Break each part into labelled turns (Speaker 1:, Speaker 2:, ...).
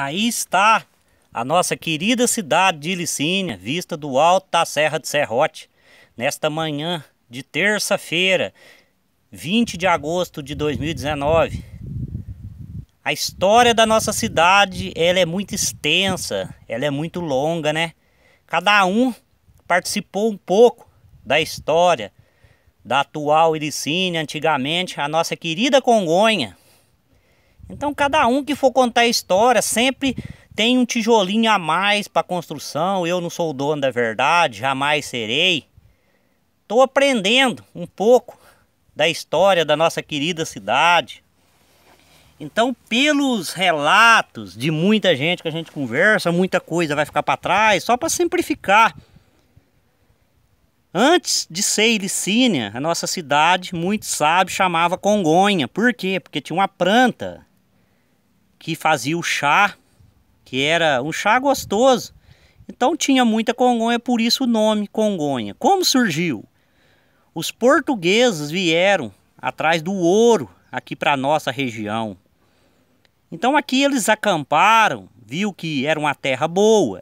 Speaker 1: Aí está a nossa querida cidade de Ilicínia, vista do alto da Serra de Serrote, nesta manhã de terça-feira, 20 de agosto de 2019. A história da nossa cidade, ela é muito extensa, ela é muito longa, né? Cada um participou um pouco da história da atual Ilicínia, antigamente a nossa querida Congonha, então cada um que for contar a história sempre tem um tijolinho a mais para construção. Eu não sou o dono da verdade, jamais serei. Estou aprendendo um pouco da história da nossa querida cidade. Então, pelos relatos de muita gente que a gente conversa, muita coisa vai ficar para trás, só para simplificar. Antes de ser Ilicínia, a nossa cidade, muito sábio, chamava Congonha. Por quê? Porque tinha uma planta que fazia o chá, que era um chá gostoso. Então tinha muita congonha, por isso o nome congonha. Como surgiu? Os portugueses vieram atrás do ouro aqui para nossa região. Então aqui eles acamparam, viu que era uma terra boa,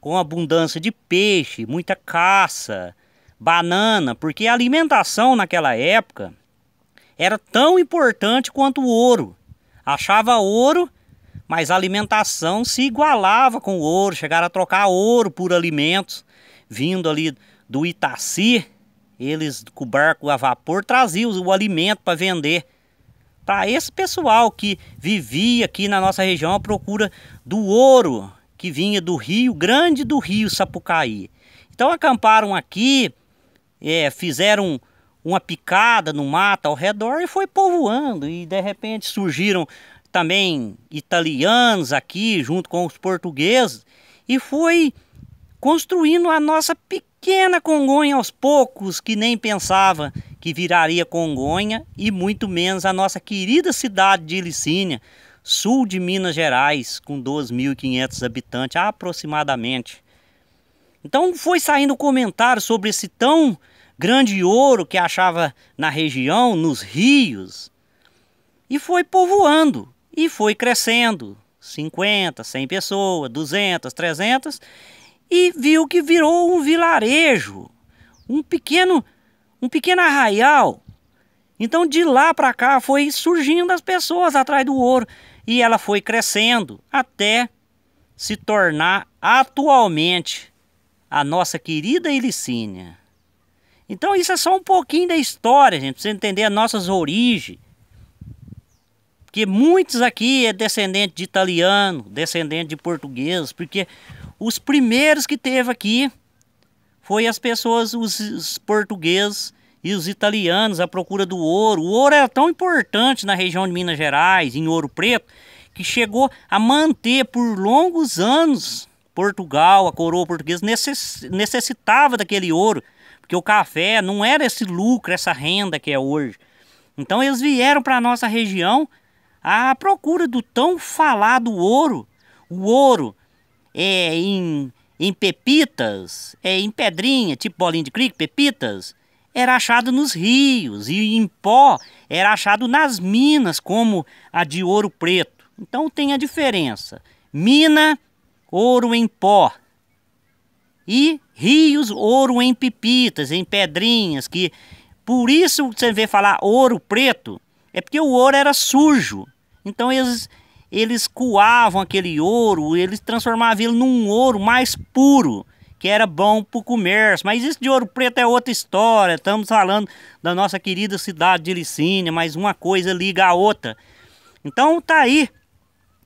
Speaker 1: com abundância de peixe, muita caça, banana, porque a alimentação naquela época era tão importante quanto o ouro. Achava ouro, mas a alimentação se igualava com ouro, chegaram a trocar ouro por alimentos, vindo ali do Itaci, eles com o barco a vapor traziam o alimento para vender. Para esse pessoal que vivia aqui na nossa região à procura do ouro que vinha do Rio Grande do Rio Sapucaí. Então acamparam aqui, é, fizeram uma picada no mato ao redor e foi povoando. E de repente surgiram também italianos aqui, junto com os portugueses, e foi construindo a nossa pequena Congonha aos poucos, que nem pensava que viraria Congonha e muito menos a nossa querida cidade de Licínia, sul de Minas Gerais, com 2.500 habitantes aproximadamente. Então foi saindo comentário sobre esse tão grande ouro que achava na região, nos rios, e foi povoando e foi crescendo. 50, 100 pessoas, 200, 300, e viu que virou um vilarejo, um pequeno, um pequeno arraial. Então de lá para cá foi surgindo as pessoas atrás do ouro e ela foi crescendo até se tornar atualmente a nossa querida Ilicínia. Então isso é só um pouquinho da história, gente, para você entender as nossas origens. Porque muitos aqui é descendente de italiano, descendente de português, porque os primeiros que teve aqui foi as pessoas, os, os portugueses e os italianos à procura do ouro. O ouro era tão importante na região de Minas Gerais, em Ouro Preto, que chegou a manter por longos anos Portugal, a coroa portuguesa necessitava daquele ouro porque o café não era esse lucro, essa renda que é hoje. Então eles vieram para a nossa região à procura do tão falado ouro. O ouro é em, em pepitas, é em pedrinha, tipo bolinha de cric, pepitas, era achado nos rios e em pó era achado nas minas, como a de ouro preto. Então tem a diferença. Mina, ouro em pó e rios ouro em pepitas, em pedrinhas, que por isso você vê falar ouro preto, é porque o ouro era sujo. Então eles eles coavam aquele ouro, eles transformavam ele num ouro mais puro, que era bom para o comércio. Mas isso de ouro preto é outra história. Estamos falando da nossa querida cidade de Licínia, mas uma coisa liga a outra. Então tá aí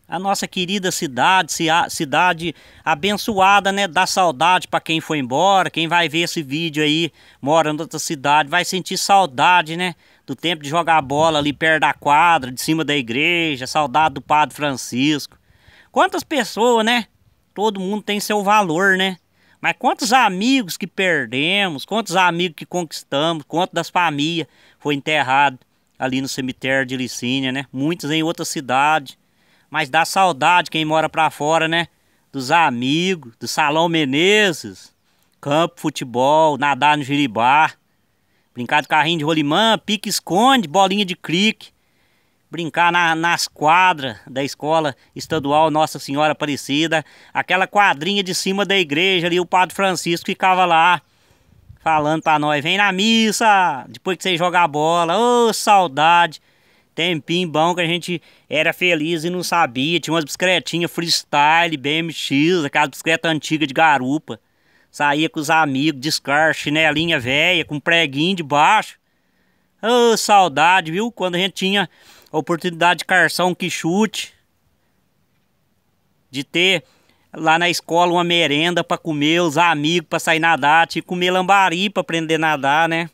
Speaker 1: a nossa querida cidade, cidade abençoada, né? Dá saudade para quem foi embora, quem vai ver esse vídeo aí, mora em outra cidade, vai sentir saudade, né? Do tempo de jogar bola ali perto da quadra, de cima da igreja, saudade do Padre Francisco. Quantas pessoas, né? Todo mundo tem seu valor, né? Mas quantos amigos que perdemos, quantos amigos que conquistamos, quantas das famílias foi enterrado ali no cemitério de Licínia, né? Muitos em outra cidade mas dá saudade quem mora pra fora, né? Dos amigos, do Salão Menezes, campo, futebol, nadar no giribá, brincar de carrinho de rolimã, pique-esconde, bolinha de clique, brincar na, nas quadras da escola estadual Nossa Senhora Aparecida, aquela quadrinha de cima da igreja ali, o Padre Francisco ficava lá falando pra nós, vem na missa, depois que você jogar bola, ô oh, saudade. Tempinho bom que a gente era feliz e não sabia. Tinha umas bicicletinhas freestyle, BMX, aquelas bicicletas antigas de garupa. Saía com os amigos, descar, chinelinha velha, com preguinho de baixo. Ô, oh, saudade, viu? Quando a gente tinha a oportunidade de carçar um chute, De ter lá na escola uma merenda para comer, os amigos para sair nadar, tinha que comer lambari para aprender a nadar, né?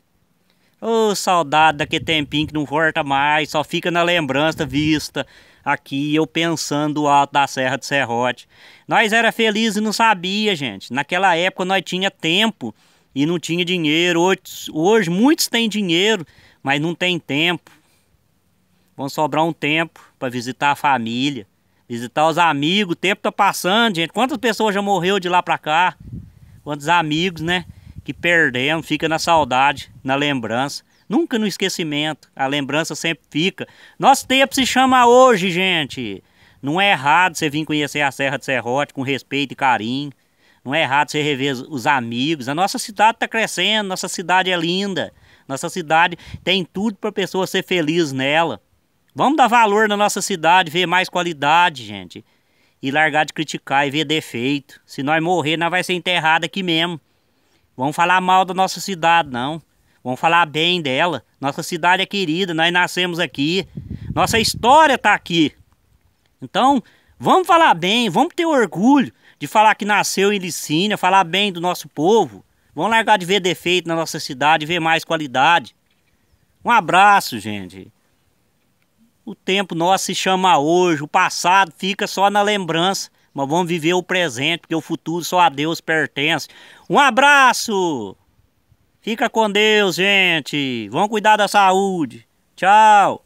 Speaker 1: Ô, oh, saudade daquele tempinho que não volta mais, só fica na lembrança vista. Aqui eu pensando o alto da Serra de Serrote. Nós era feliz e não sabia, gente. Naquela época nós tinha tempo e não tinha dinheiro. Hoje, hoje muitos têm dinheiro, mas não tem tempo. Vão sobrar um tempo para visitar a família, visitar os amigos. O tempo tá passando, gente. Quantas pessoas já morreu de lá para cá? Quantos amigos, né? que perdemos, fica na saudade, na lembrança, nunca no esquecimento, a lembrança sempre fica. Nosso tempo se chama hoje, gente. Não é errado você vir conhecer a Serra de Serrote com respeito e carinho. Não é errado você rever os amigos. A nossa cidade está crescendo, nossa cidade é linda. Nossa cidade tem tudo para a pessoa ser feliz nela. Vamos dar valor na nossa cidade, ver mais qualidade, gente. E largar de criticar e ver defeito. Se nós morrer, nós vai ser enterrados aqui mesmo. Vão falar mal da nossa cidade, não. Vão falar bem dela. Nossa cidade é querida, nós nascemos aqui. Nossa história está aqui. Então, vamos falar bem, vamos ter orgulho de falar que nasceu em Licínia, falar bem do nosso povo. Vamos largar de ver defeito na nossa cidade, ver mais qualidade. Um abraço, gente. O tempo nosso se chama hoje, o passado fica só na lembrança. Mas vamos viver o presente, porque o futuro só a Deus pertence. Um abraço! Fica com Deus, gente. Vamos cuidar da saúde. Tchau!